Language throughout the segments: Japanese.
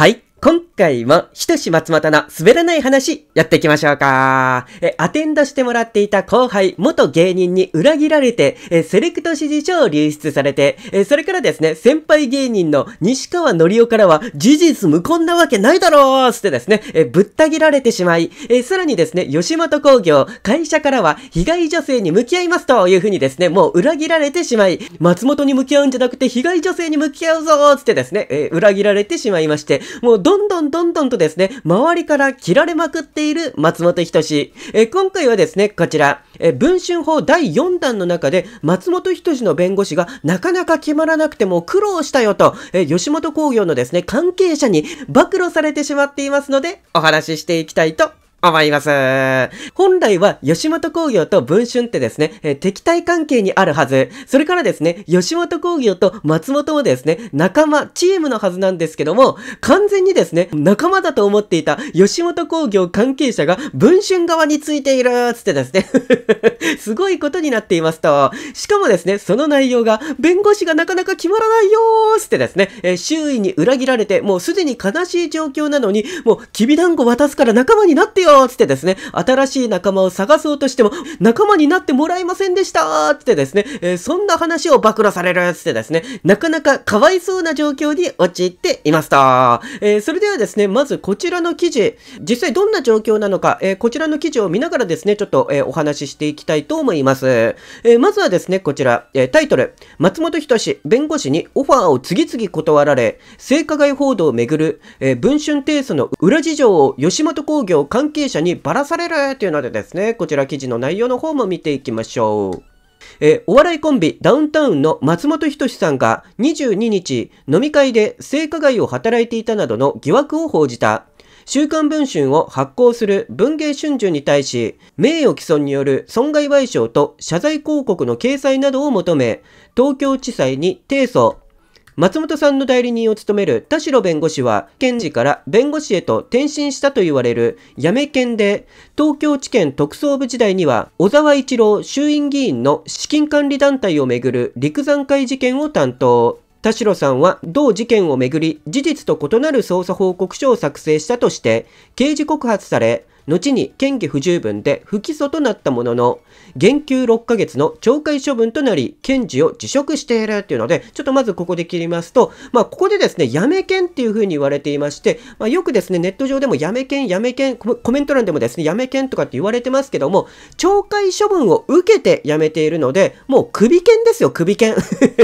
はい。今回も、ひとし松本の滑らない話、やっていきましょうか。え、アテンドしてもらっていた後輩、元芸人に裏切られて、え、セレクト指示書を流出されて、え、それからですね、先輩芸人の西川のりおからは、事実無根なわけないだろうつってですね、え、ぶった切られてしまい、え、さらにですね、吉本工業、会社からは、被害女性に向き合いますというふうにですね、もう裏切られてしまい、松本に向き合うんじゃなくて、被害女性に向き合うぞつってですね、え、裏切られてしまいまして、もうどんどんどんどんとですね、周りから切られまくっている松本人志。え今回はですね、こちら、え文春法第4弾の中で、松本人志の弁護士がなかなか決まらなくても苦労したよと、え吉本興業のですね、関係者に暴露されてしまっていますので、お話ししていきたいと思います。本来は吉本工業と文春ってですね、えー、敵対関係にあるはず。それからですね、吉本工業と松本もですね、仲間、チームのはずなんですけども、完全にですね、仲間だと思っていた吉本工業関係者が文春側についているつってですね すごいことになっていますと。しかもですね、その内容が、弁護士がなかなか決まらないよーつってですね、えー、周囲に裏切られて、もうすでに悲しい状況なのに、もうきび団子渡すから仲間になってよよつってですね、新しい仲間を探そうとしても、仲間になってもらえませんでしたつってですね、えー、そんな話を暴露されるつってですね、なかなかかわいそうな状況に陥っていました。えー、それではですね、まずこちらの記事、実際どんな状況なのか、えー、こちらの記事を見ながらですね、ちょっと、えお話ししていきたいと思います。えまずはですね、こちら、えタイトル、松本人志、弁護士にオファーを次々断られ、性加害報道をめぐる、え文春提訴の裏事情を吉本興業関係係者にバラされるというのでですね、こちら記事の内容の方も見ていきましょう。えお笑いコンビダウンタウンの松本人志さんが22日飲み会で性加害を働いていたなどの疑惑を報じた週刊文春を発行する文藝春秋に対し、名誉毀損による損害賠償と謝罪広告の掲載などを求め、東京地裁に提訴。松本さんの代理人を務める田代弁護士は、検事から弁護士へと転身したと言われる、やめ検で、東京地検特捜部時代には、小沢一郎衆院議員の資金管理団体をめぐる陸山会事件を担当。田代さんは同事件をめぐり事実と異なる捜査報告書を作成したとして刑事告発され後に嫌疑不十分で不起訴となったものの、減給6ヶ月の懲戒処分となり、検事を辞職しているっていうので、ちょっとまずここで切りますと、まあ、ここでですね、やめ権っていうふうに言われていまして、まあ、よくですね、ネット上でもやめ権、やめ権、コメント欄でもですね、やめ権とかって言われてますけども、懲戒処分を受けてやめているので、もう首権ですよ、首権。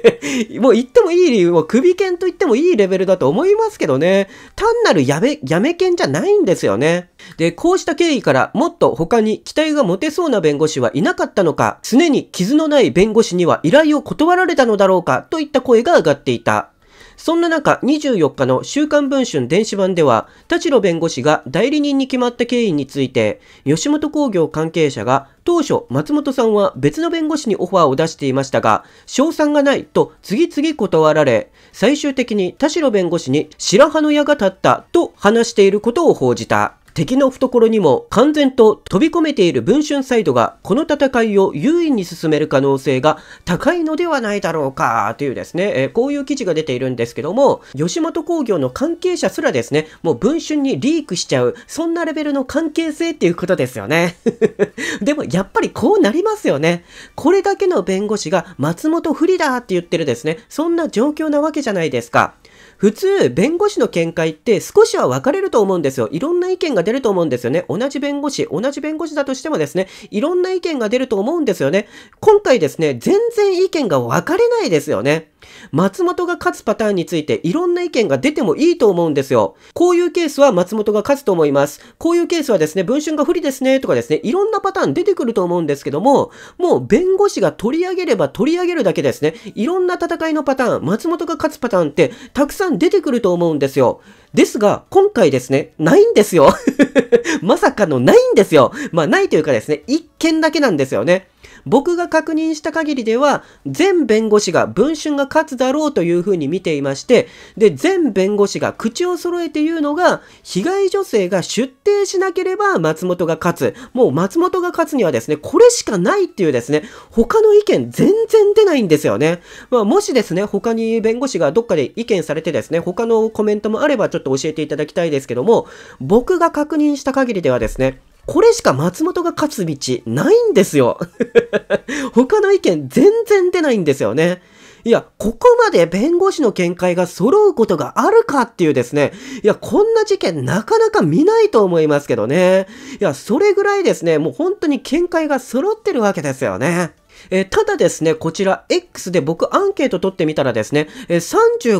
もう言ってもいい理由を首権と言ってもいいレベルだと思いますけどね、単なるやめ、やめ権じゃないんですよね。で、こうした経緯からもっと他に期待が持てそうな弁護士はいなかったのか、常に傷のない弁護士には依頼を断られたのだろうか、といった声が上がっていた。そんな中、24日の週刊文春電子版では、田代弁護士が代理人に決まった経緯について、吉本興業関係者が、当初、松本さんは別の弁護士にオファーを出していましたが、賞賛がないと次々断られ、最終的に田代弁護士に白羽の矢が立ったと話していることを報じた。敵の懐にも完全と飛び込めている文春サイドがこの戦いを優位に進める可能性が高いのではないだろうかというですね、えこういう記事が出ているんですけども、吉本興業の関係者すらですね、もう文春にリークしちゃう、そんなレベルの関係性っていうことですよね。でもやっぱりこうなりますよね。これだけの弁護士が松本不利だって言ってるですね、そんな状況なわけじゃないですか。普通、弁護士の見解って少しは分かれると思うんですよ。いろんな意見が出ると思うんですよね。同じ弁護士、同じ弁護士だとしてもですね、いろんな意見が出ると思うんですよね。今回ですね、全然意見が分かれないですよね。松本が勝つパターンについていろんな意見が出てもいいと思うんですよ。こういうケースは松本が勝つと思います。こういうケースはですね、文春が不利ですねとかですね、いろんなパターン出てくると思うんですけども、もう弁護士が取り上げれば取り上げるだけですね、いろんな戦いのパターン、松本が勝つパターンってたくさんん出てくると思うんですよ。ですが、今回ですね、ないんですよ。まさかのないんですよ。まあ、ないというかですね、一件だけなんですよね。僕が確認した限りでは、全弁護士が文春が勝つだろうというふうに見ていまして、で、全弁護士が口を揃えて言うのが、被害女性が出廷しなければ松本が勝つ。もう松本が勝つにはですね、これしかないっていうですね、他の意見全然出ないんですよね。まあ、もしですね、他に弁護士がどっかで意見されてですね、他のコメントもあればちょっと教えていただきたいですけども、僕が確認した限りではですね、これしか松本が勝つ道ないんですよ 他の意見全然出ないんですよね。いや、ここまで弁護士の見解が揃うことがあるかっていうですね。いや、こんな事件なかなか見ないと思いますけどね。いや、それぐらいですね、もう本当に見解が揃ってるわけですよね。えー、ただですね、こちら X で僕アンケート取ってみたらですね、えー、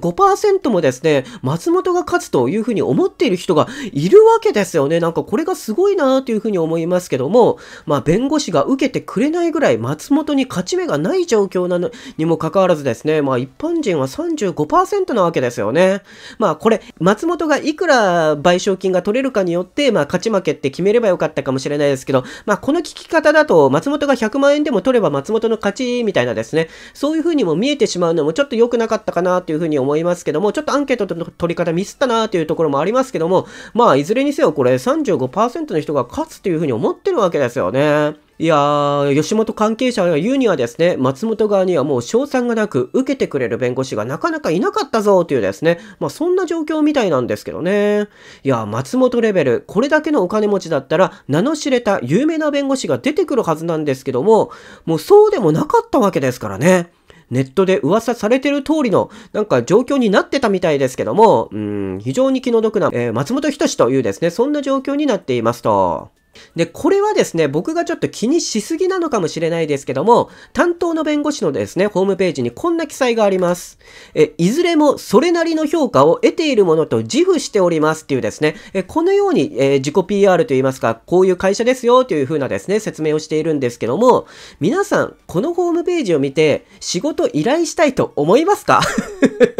35%もですね、松本が勝つというふうに思っている人がいるわけですよね。なんかこれがすごいなというふうに思いますけども、まあ弁護士が受けてくれないぐらい松本に勝ち目がない状況なのにもかかわらずですね、まあ一般人は35%なわけですよね。まあこれ、松本がいくら賠償金が取れるかによって、まあ勝ち負けって決めればよかったかもしれないですけど、まあこの聞き方だと松本が100万円でも取れば松松本の勝ちみたいなですね、そういう風にも見えてしまうのもちょっと良くなかったかなという風に思いますけども、ちょっとアンケートの取り方ミスったなというところもありますけども、まあいずれにせよこれ35%の人が勝つという風に思ってるわけですよね。いやー、吉本関係者が言うにはですね、松本側にはもう賞賛がなく受けてくれる弁護士がなかなかいなかったぞというですね、まあそんな状況みたいなんですけどね。いやー、松本レベル、これだけのお金持ちだったら名の知れた有名な弁護士が出てくるはずなんですけども、もうそうでもなかったわけですからね。ネットで噂されてる通りの、なんか状況になってたみたいですけども、うん、非常に気の毒な、えー、松本人志というですね、そんな状況になっていますと。で、これはですね、僕がちょっと気にしすぎなのかもしれないですけども、担当の弁護士のですね、ホームページにこんな記載があります。え、いずれもそれなりの評価を得ているものと自負しておりますっていうですね、えこのように、え自己 PR といいますか、こういう会社ですよというふうなですね、説明をしているんですけども、皆さん、このホームページを見て、仕事依頼したいと思いますか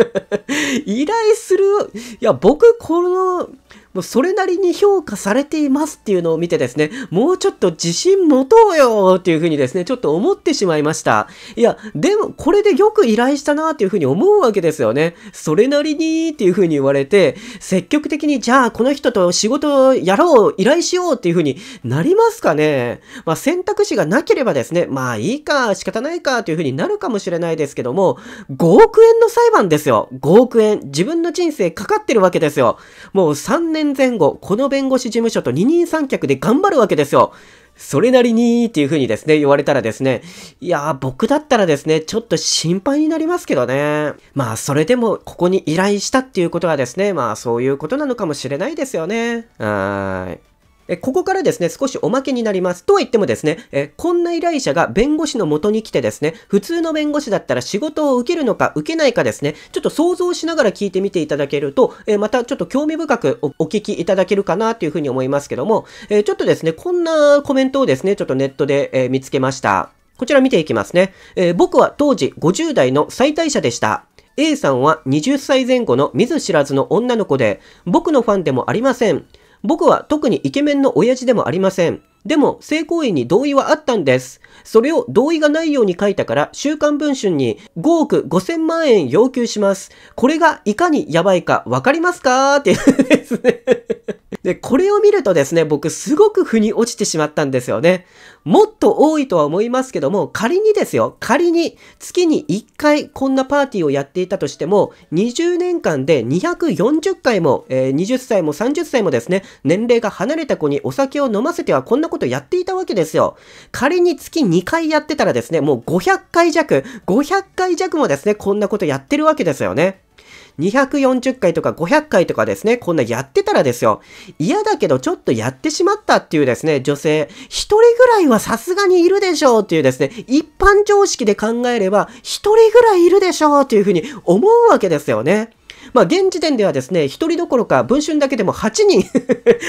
依頼する、いや、僕、この、もうそれなりに評価されていますっていうのを見てですね、もうちょっと自信持とうよっていうふうにですね、ちょっと思ってしまいました。いや、でもこれでよく依頼したなっていうふうに思うわけですよね。それなりにっていうふうに言われて、積極的にじゃあこの人と仕事やろう、依頼しようっていうふうになりますかね。まあ選択肢がなければですね、まあいいか、仕方ないかというふうになるかもしれないですけども、5億円の裁判ですよ。5億円。自分の人生かかってるわけですよ。もう3年年前後、この弁護士事務所と二人三脚で頑張るわけですよ。それなりにっていう風にですね、言われたらですね、いやー、僕だったらですね、ちょっと心配になりますけどね。まあ、それでも、ここに依頼したっていうことはですね、まあ、そういうことなのかもしれないですよね。はーい。えここからですね、少しおまけになります。とは言ってもですね、えこんな依頼者が弁護士の元に来てですね、普通の弁護士だったら仕事を受けるのか受けないかですね、ちょっと想像しながら聞いてみていただけると、えまたちょっと興味深くお聞きいただけるかなというふうに思いますけども、えちょっとですね、こんなコメントをですね、ちょっとネットで、え見つけました。こちら見ていきますね。え僕は当時50代の最大者でした。A さんは20歳前後の見ず知らずの女の子で、僕のファンでもありません。僕は特にイケメンの親父でもありません。でも、性行為に同意はあったんです。それを同意がないように書いたから、週刊文春に5億5000万円要求します。これがいかにやばいかわかりますかっていうですねで、これを見るとですね、僕すごく腑に落ちてしまったんですよね。もっと多いとは思いますけども、仮にですよ、仮に月に1回こんなパーティーをやっていたとしても、20年間で240回も、えー、20歳も30歳もですね、年齢が離れた子にお酒を飲ませてはこんなことやっていたわけですよ。仮に月2回やってたらですね、もう500回弱、500回弱もですね、こんなことやってるわけですよね。240回とか500回とかですね、こんなやってたらですよ、嫌だけどちょっとやってしまったっていうですね、女性、一人ぐらいはさすがにいるでしょうっていうですね、一般常識で考えれば、一人ぐらいいるでしょうっていうふうに思うわけですよね。まあ、現時点ではですね、1人どころか、文春だけでも8人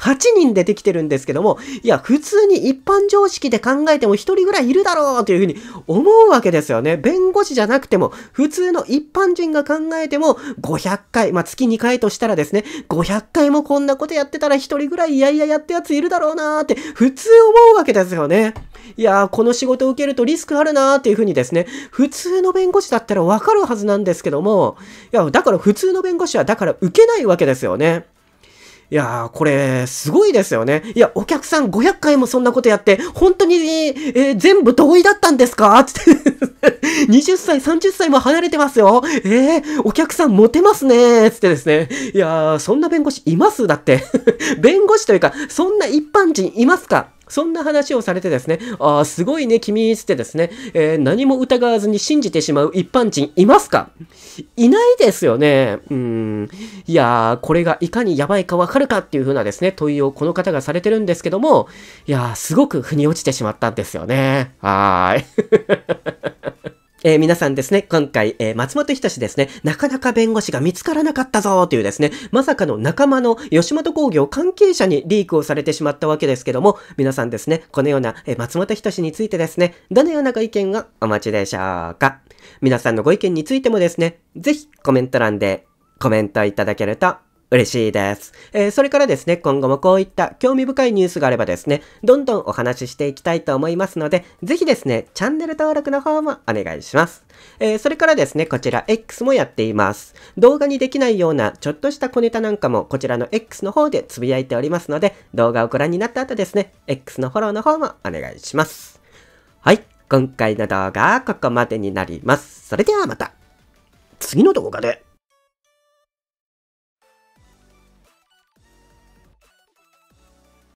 8 人出てきてるんですけども、いや、普通に一般常識で考えても1人ぐらいいるだろうというふうに思うわけですよね。弁護士じゃなくても、普通の一般人が考えても、500回、まあ、月2回としたらですね、500回もこんなことやってたら1人ぐらいいやいややってやついるだろうなーって、普通思うわけですよね。いやー、この仕事を受けるとリスクあるなーっていうふうにですね、普通の弁護士だったらわかるはずなんですけども、いや、だから普通の弁護士はだから受けないわけですよね。いやー、これ、すごいですよね。いや、お客さん500回もそんなことやって、本当に、えー、全部同意だったんですかつって20歳、30歳も離れてますよ。えー、お客さんモテますねつってですね。いやー、そんな弁護士いますだって弁護士というか、そんな一般人いますかそんな話をされてですね、ああ、すごいね、君、つってですね、えー、何も疑わずに信じてしまう一般人いますかいないですよね。うん。いやー、これがいかにやばいかわかるかっていうふうなですね、問いをこの方がされてるんですけども、いやー、すごく腑に落ちてしまったんですよね。はーい。えー、皆さんですね、今回、えー、松本人志ですね、なかなか弁護士が見つからなかったぞというですね、まさかの仲間の吉本工業関係者にリークをされてしまったわけですけども、皆さんですね、このような、えー、松本人志についてですね、どのようなご意見がお待ちでしょうか皆さんのご意見についてもですね、ぜひコメント欄でコメントいただけると嬉しいです。えー、それからですね、今後もこういった興味深いニュースがあればですね、どんどんお話ししていきたいと思いますので、ぜひですね、チャンネル登録の方もお願いします。えー、それからですね、こちら X もやっています。動画にできないようなちょっとした小ネタなんかもこちらの X の方でつぶやいておりますので、動画をご覧になった後ですね、X のフォローの方もお願いします。はい、今回の動画はここまでになります。それではまた、次の動画で。